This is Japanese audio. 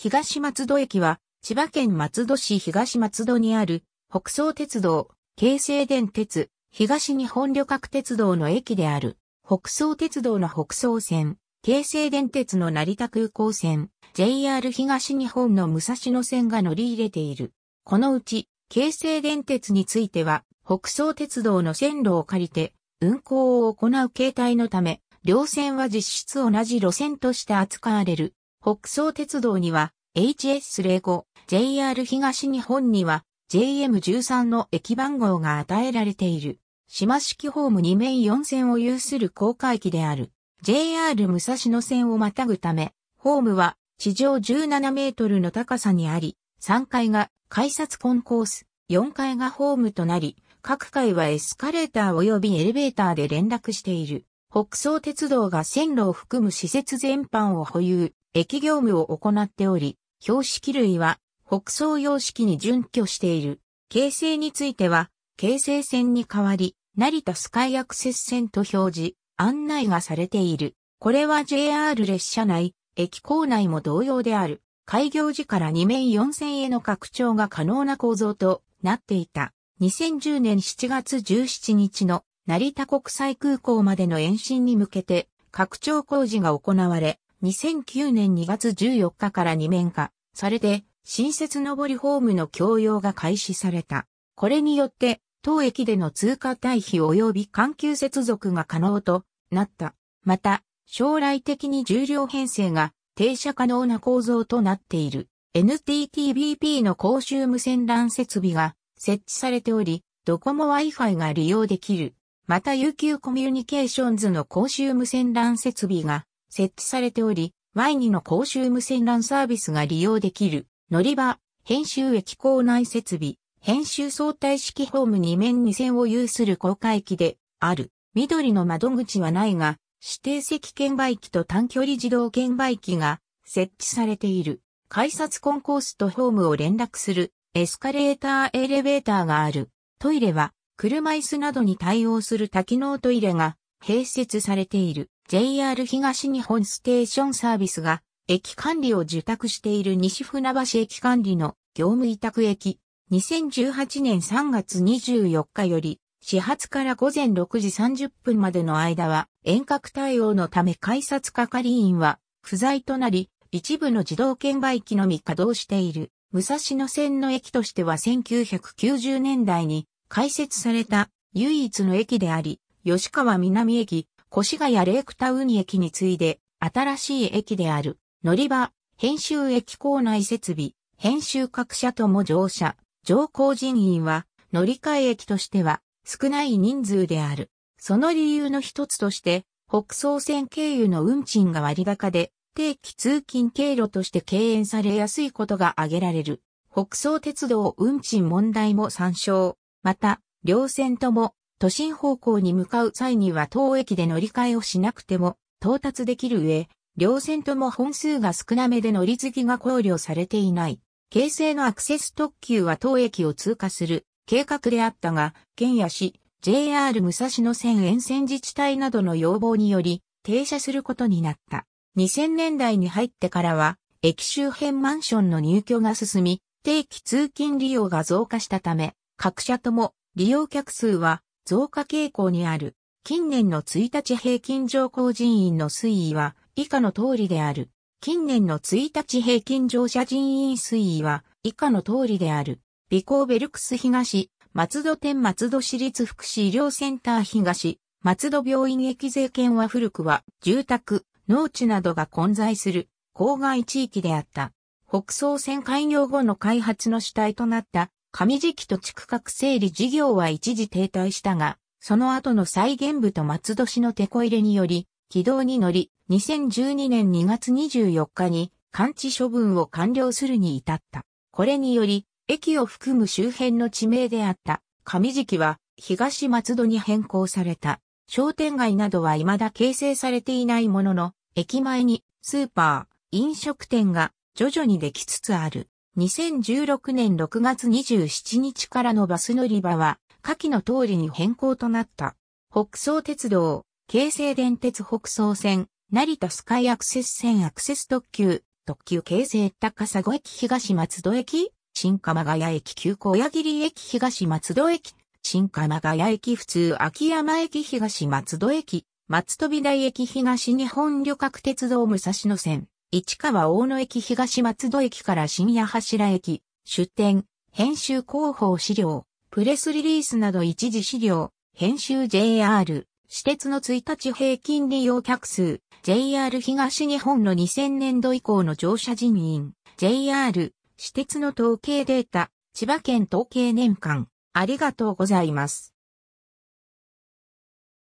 東松戸駅は、千葉県松戸市東松戸にある、北総鉄道、京成電鉄、東日本旅客鉄道の駅である、北総鉄道の北総線、京成電鉄の成田空港線、JR 東日本の武蔵野線が乗り入れている。このうち、京成電鉄については、北総鉄道の線路を借りて、運行を行う形態のため、両線は実質同じ路線として扱われる。北総鉄道には HS05、JR 東日本には JM13 の駅番号が与えられている。島式ホーム2面4線を有する高架駅である。JR 武蔵野線をまたぐため、ホームは地上17メートルの高さにあり、3階が改札コンコース、4階がホームとなり、各階はエスカレーター及びエレベーターで連絡している。北総鉄道が線路を含む施設全般を保有、駅業務を行っており、標識類は北総様式に準拠している。形成については、形成線に代わり、成田スカイアクセス線と表示、案内がされている。これは JR 列車内、駅構内も同様である。開業時から2面4線への拡張が可能な構造となっていた。2010年7月17日の成田国際空港までの延伸に向けて拡張工事が行われ、2009年2月14日から2面化されて、新設上りホームの供用が開始された。これによって、当駅での通過対比及び緩急接続が可能となった。また、将来的に重量編成が停車可能な構造となっている。NTTBP の公衆無線 LAN 設備が設置されており、ドコモ Wi-Fi が利用できる。また UQ コミュニケーションズの公衆無線 LAN 設備が設置されており、ワイニの公衆無線 LAN サービスが利用できる、乗り場、編集駅構内設備、編集相対式ホーム2面2線を有する公開機である。緑の窓口はないが、指定席券売機と短距離自動券売機が設置されている。改札コンコースとホームを連絡するエスカレーターエレベーターがある。トイレは車椅子などに対応する多機能トイレが併設されている JR 東日本ステーションサービスが駅管理を受託している西船橋駅管理の業務委託駅2018年3月24日より始発から午前6時30分までの間は遠隔対応のため改札係員は不在となり一部の自動券売機のみ稼働している武蔵野線の駅としては1990年代に開設された唯一の駅であり吉川南駅、越谷レイクタウン駅に次いで、新しい駅である、乗り場、編集駅構内設備、編集各社とも乗車、乗降人員は、乗り換え駅としては、少ない人数である。その理由の一つとして、北総線経由の運賃が割高で、定期通勤経路として敬遠されやすいことが挙げられる。北総鉄道運賃問題も参照。また、両線とも都心方向に向かう際には当駅で乗り換えをしなくても到達できる上、両線とも本数が少なめで乗り継ぎが考慮されていない。京成のアクセス特急は当駅を通過する計画であったが、県や市、JR 武蔵野線沿線自治体などの要望により停車することになった。2000年代に入ってからは、駅周辺マンションの入居が進み、定期通勤利用が増加したため、各社とも利用客数は増加傾向にある。近年の1日平均乗降人員の推移は以下の通りである。近年の1日平均乗車人員推移は以下の通りである。備行ベルクス東、松戸店松戸市立福祉医療センター東、松戸病院駅税券は古くは住宅、農地などが混在する郊外地域であった。北総線開業後の開発の主体となった上時期と地区画整理事業は一時停滞したが、その後の再現部と松戸市の手こ入れにより、軌道に乗り、2012年2月24日に、完治処分を完了するに至った。これにより、駅を含む周辺の地名であった上時期は東松戸に変更された。商店街などは未だ形成されていないものの、駅前にスーパー、飲食店が徐々にできつつある。2016年6月27日からのバス乗り場は、下記の通りに変更となった。北総鉄道、京成電鉄北総線、成田スカイアクセス線アクセス特急、特急京成高砂駅東松戸駅、新鎌ヶ谷駅急行矢切駅東松戸駅、新鎌ヶ谷駅普通秋山駅東松戸駅、松飛台駅東日本旅客鉄道武蔵野線。市川大野駅東松戸駅から深夜柱駅、出店、編集広報資料、プレスリリースなど一時資料、編集 JR、私鉄の1日平均利用客数、JR 東日本の2000年度以降の乗車人員、JR、私鉄の統計データ、千葉県統計年間、ありがとうございます。